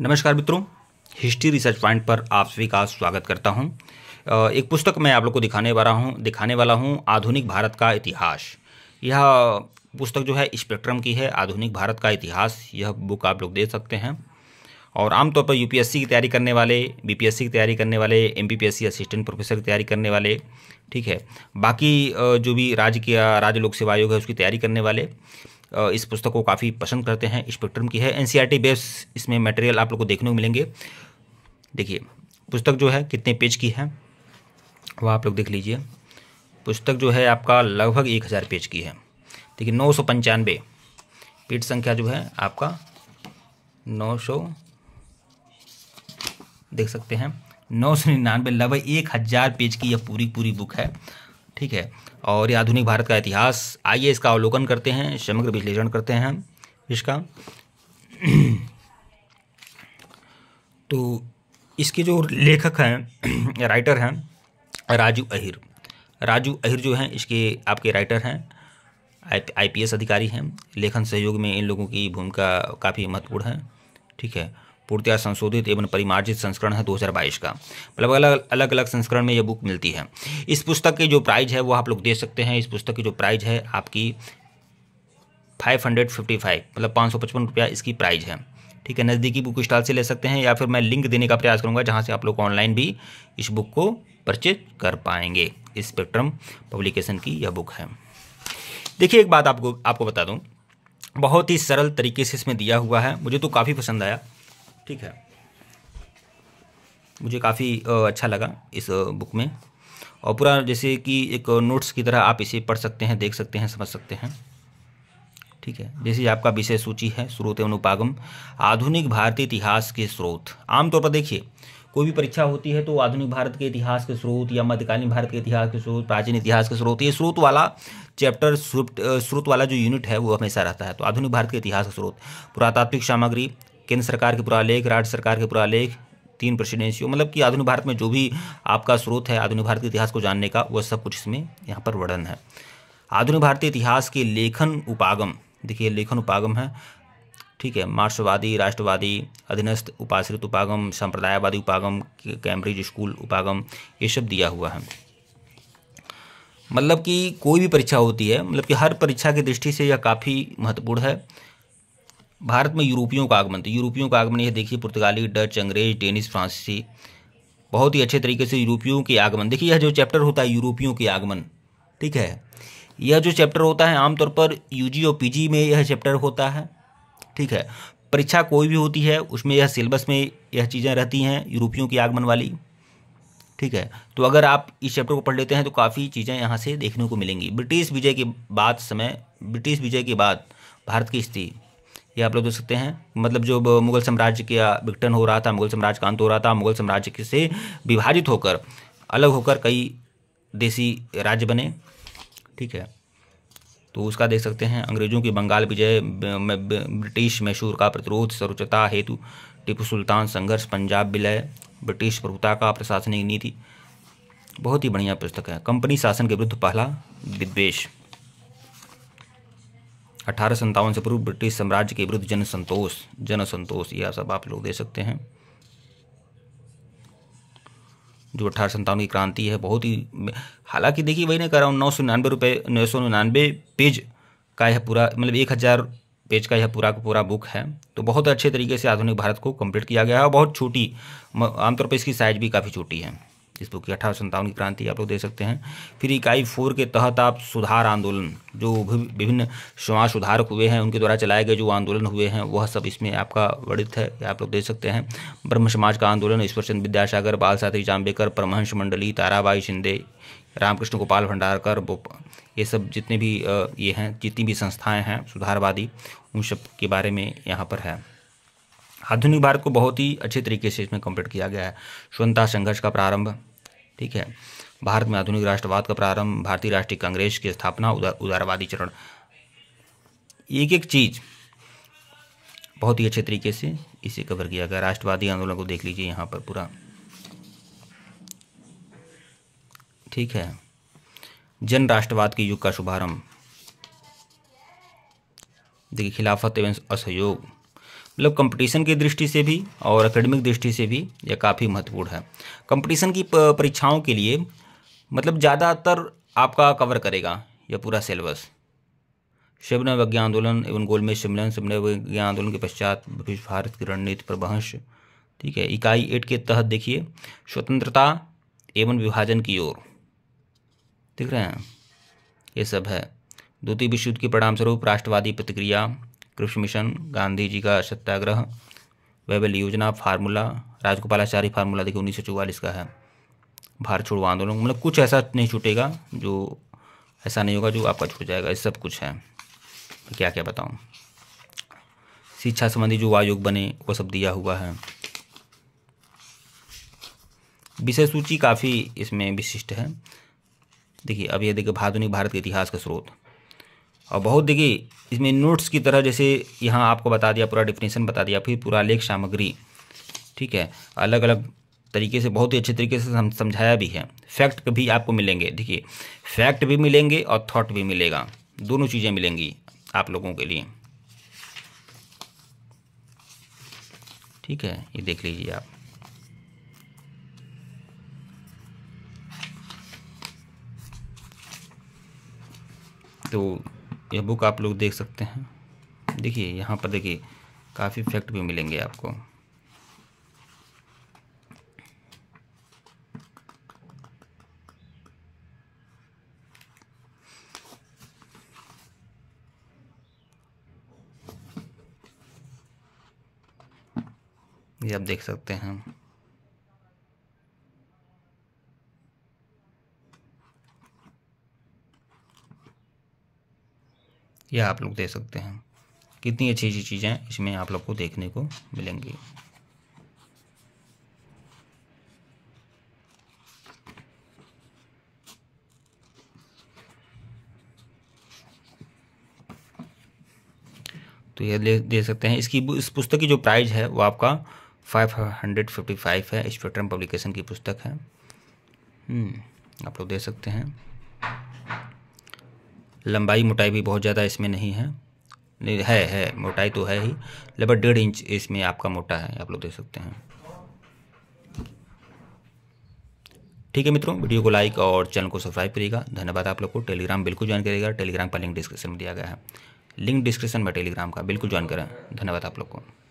नमस्कार मित्रों history research point पर आप सभी का स्वागत करता हूं एक पुस्तक मैं आप लोग को दिखाने वाला हूं दिखाने वाला हूं आधुनिक भारत का इतिहास यह पुस्तक जो है स्पेक्ट्रम की है आधुनिक भारत का इतिहास यह बुक आप लोग दे सकते हैं और आमतौर पर यूपीएससी की तैयारी करने वाले बीपीएससी की तैयारी करने वाले एम असिस्टेंट प्रोफेसर की तैयारी करने वाले ठीक है बाकी जो भी राज्य की राज्य लोक सेवा आयोग है उसकी तैयारी करने वाले इस पुस्तक को काफ़ी पसंद करते हैं स्पेक्ट्रम की है N C R T base इसमें मटेरियल आप लोग को देखने को मिलेंगे देखिए पुस्तक जो है कितने पेज की है वह आप लोग देख लीजिए पुस्तक जो है आपका लगभग एक हज़ार पेज की है देखिए नौ सौ पंचानवे पेज संख्या जो है आपका नौ सौ देख सकते हैं नौ सौ निन्यानवे लगभग एक हज़ार पेज की यह पूरी पूरी बुक है ठीक है और ये आधुनिक भारत का इतिहास आइए इसका अवलोकन करते हैं समग्र विश्लेषण करते हैं इसका तो इसके जो लेखक हैं राइटर हैं राजू अहिर राजू अहिर जो हैं इसके आपके राइटर हैं आईपीएस अधिकारी हैं लेखन सहयोग में इन लोगों की भूमिका काफ़ी महत्वपूर्ण है ठीक है पूर्तिया संशोधित एवं परिमार्जित संस्करण है 2022 का मतलब अलग अलग अलग संस्करण में ये बुक मिलती है इस पुस्तक की जो प्राइज़ है वो आप लोग दे सकते हैं इस पुस्तक की जो प्राइज़ है आपकी फाइव हंड्रेड फिफ्टी फाइव मतलब पाँच सौ पचपन रुपया इसकी प्राइज़ है ठीक है नज़दीकी बुक स्टॉल से ले सकते हैं या फिर मैं लिंक देने का प्रयास करूँगा जहाँ से आप लोग ऑनलाइन भी इस बुक को परचेज कर पाएंगे स्पेक्ट्रम पब्लिकेशन की यह बुक है देखिए एक बात आपको आपको बता दूँ बहुत ही सरल तरीके से इसमें दिया हुआ है मुझे तो काफ़ी पसंद आया ठीक है मुझे काफ़ी अच्छा लगा इस बुक में और पूरा जैसे कि एक नोट्स की तरह आप इसे पढ़ सकते हैं देख सकते हैं समझ सकते हैं ठीक है जैसे आपका विषय सूची है स्रोत एवं उपागम आधुनिक भारतीय इतिहास के स्रोत आमतौर पर देखिए कोई भी परीक्षा होती है तो आधुनिक भारत के इतिहास के स्रोत या मध्यकालीन भारत के इतिहास के स्रोत प्राचीन इतिहास के स्रोत ये स्रोत वाला चैप्टर स्रोत वाला जो यूनिट है वो हमेशा रहता है तो आधुनिक भारत के इतिहास के स्रोत पुरातात्विक सामग्री केंद्र सरकार के पुरालेख राज्य सरकार के पुरालेख तीन प्रेसिडेंसियों मतलब कि आधुनिक भारत में जो भी आपका स्रोत है आधुनिक भारत के इतिहास को जानने का वह सब कुछ इसमें यहाँ पर वर्णन है आधुनिक भारतीय इतिहास के लेखन उपागम देखिए लेखन उपागम है ठीक है मार्क्सवादी राष्ट्रवादी अधीनस्थ उपाश्रित उपागम संप्रदायवादी उपागम कैम्ब्रिज स्कूल उपागम ये सब दिया हुआ है मतलब कि कोई भी परीक्षा होती है मतलब कि हर परीक्षा की दृष्टि से यह काफ़ी महत्वपूर्ण है भारत में यूरोपियों का आगमन तो यूरोपियों का आगमन यह देखिए पुर्तगाली डच अंग्रेज डेनिस फ्रांसीसी बहुत ही अच्छे तरीके से यूरोपियों के आगमन देखिए यह जो चैप्टर होता है यूरोपियों के आगमन ठीक है यह जो चैप्टर होता है आमतौर पर यूजी और पी में यह चैप्टर होता है ठीक है परीक्षा कोई भी होती है उसमें यह सिलेबस में यह चीज़ें रहती हैं यूरोपियों की आगमन वाली ठीक है तो अगर आप इस चैप्टर को पढ़ लेते हैं तो काफ़ी चीज़ें यहाँ से देखने को मिलेंगी ब्रिटिश विजय के बाद समय ब्रिटिश विजय के बाद भारत की स्थिति ये आप लोग देख सकते हैं मतलब जो मुगल साम्राज्य का विघटन हो रहा था मुगल साम्राज्य का अंत हो रहा था मुगल साम्राज्य से विभाजित होकर अलग होकर कई देसी राज्य बने ठीक है तो उसका देख सकते हैं अंग्रेजों की बंगाल विजय ब्रिटिश मैशूर का प्रतिरोध सर्वोच्चता हेतु टीपू सुल्तान संघर्ष पंजाब विलय ब्रिटिश प्रभुता का प्रशासनिक नीति बहुत ही बढ़िया पुस्तक है कंपनी शासन के विरुद्ध पहला विद्वेश अठारह से पूर्व ब्रिटिश साम्राज्य के विरुद्ध जन संतोष जन संतोष यह सब आप लोग दे सकते हैं जो अठारह संतावन की क्रांति है बहुत ही हालांकि देखिए वही नहीं कह रहा हूँ नौ सौ निन्यानवे रुपये नौ सौ निन्यानवे पेज का यह पूरा मतलब एक हज़ार पेज का यह पूरा का पूरा बुक है तो बहुत अच्छे तरीके से आधुनिक भारत को कंप्लीट किया गया है और बहुत छोटी आमतौर पर इसकी साइज भी काफ़ी छोटी है जिसको कि अठारह सन्तावन की क्रांति आप लोग देख सकते हैं फिर इकाई फोर के तहत आप सुधार आंदोलन जो विभिन्न समाज सुधारक हुए हैं उनके द्वारा चलाए गए जो आंदोलन हुए हैं वह सब इसमें आपका वर्णित है आप लोग देख सकते हैं ब्रह्म समाज का आंदोलन ईश्वरचंद विद्यासागर बाल साथी जाम्बेकर परमहंस मंडली ताराबाई शिंदे रामकृष्ण गोपाल भंडारकर ये सब जितने भी ये हैं जितनी भी संस्थाएँ हैं सुधारवादी उन सब के बारे में यहाँ पर है आधुनिक भारत को बहुत ही अच्छे तरीके से इसमें कंप्लीट किया गया है स्वतंत्रता संघर्ष का प्रारंभ ठीक है भारत में आधुनिक राष्ट्रवाद का प्रारंभ भारतीय राष्ट्रीय कांग्रेस की स्थापना उदारवादी चरण एक एक चीज़ बहुत ही अच्छे तरीके से इसे कवर किया गया राष्ट्रवादी आंदोलन को देख लीजिए यहाँ पर पूरा ठीक है जन राष्ट्रवाद के युग का शुभारंभ देखिए खिलाफत एवं असहयोग मतलब कंपटीशन की दृष्टि से भी और एकेडमिक दृष्टि से भी यह काफ़ी महत्वपूर्ण है कंपटीशन की परीक्षाओं के लिए मतलब ज़्यादातर आपका कवर करेगा यह पूरा सिलेबस शिवन विज्ञान आंदोलन एवं गोलमेज सम्मेलन शिवन विज्ञान आंदोलन के पश्चात ब्रिटिश भारत की रणनीति पर ठीक है इकाई एट के तहत देखिए स्वतंत्रता एवं विभाजन की ओर दिख रहे हैं ये सब है द्वितीय विश्व युद्ध के परिणामस्वरूप राष्ट्रवादी प्रतिक्रिया कृष्ण मिशन गांधी जी का सत्याग्रह वेबल योजना फार्मूला राजगोपालाचारी फार्मूला देखिए उन्नीस का है भारत छोड़ो आंदोलन मतलब कुछ ऐसा नहीं छूटेगा जो ऐसा नहीं होगा जो आपका छूट जाएगा ये सब कुछ है क्या क्या बताऊँ शिक्षा संबंधी जो आयोग बने वो सब दिया हुआ है विषय सूची काफ़ी इसमें विशिष्ट है देखिए अब ये देखिए आधुनिक भारत के इतिहास का स्रोत और बहुत देखिए इसमें नोट्स की तरह जैसे यहाँ आपको बता दिया पूरा डिफिनेशन बता दिया फिर पूरा लेख सामग्री ठीक है अलग अलग तरीके से बहुत ही अच्छे तरीके से समझाया भी है फैक्ट भी आपको मिलेंगे देखिए फैक्ट भी मिलेंगे और थॉट भी मिलेगा दोनों चीज़ें मिलेंगी आप लोगों के लिए ठीक है ये देख लीजिए आप तो यह बुक आप लोग देख सकते हैं देखिए यहाँ पर देखिए काफ़ी फैक्ट भी मिलेंगे आपको ये आप देख सकते हैं ये आप लोग दे सकते हैं कितनी अच्छी अच्छी चीज़ें इसमें आप लोग को देखने को मिलेंगी तो ये ले दे सकते हैं इसकी इस पुस्तक की जो प्राइस है वो आपका फाइव हंड्रेड फिफ्टी फाइव है स्पेक्ट्रम पब्लिकेशन की पुस्तक है हम्म, आप लोग दे सकते हैं लंबाई मोटाई भी बहुत ज़्यादा इसमें नहीं है नहीं है है मोटाई तो है ही लगभग डेढ़ इंच इसमें आपका मोटा है आप लोग देख सकते हैं ठीक है मित्रों वीडियो को लाइक और चैनल को सब्सक्राइब करिएगा धन्यवाद आप लोग को टेलीग्राम बिल्कुल ज्वाइन करिएगा टेलीग्राम का लिंक डिस्क्रिप्शन में दिया गया है लिंक डिस्क्रिप्शन में टेलीग्राम का बिल्कुल ज्वाइन करें धन्यवाद आप लोग को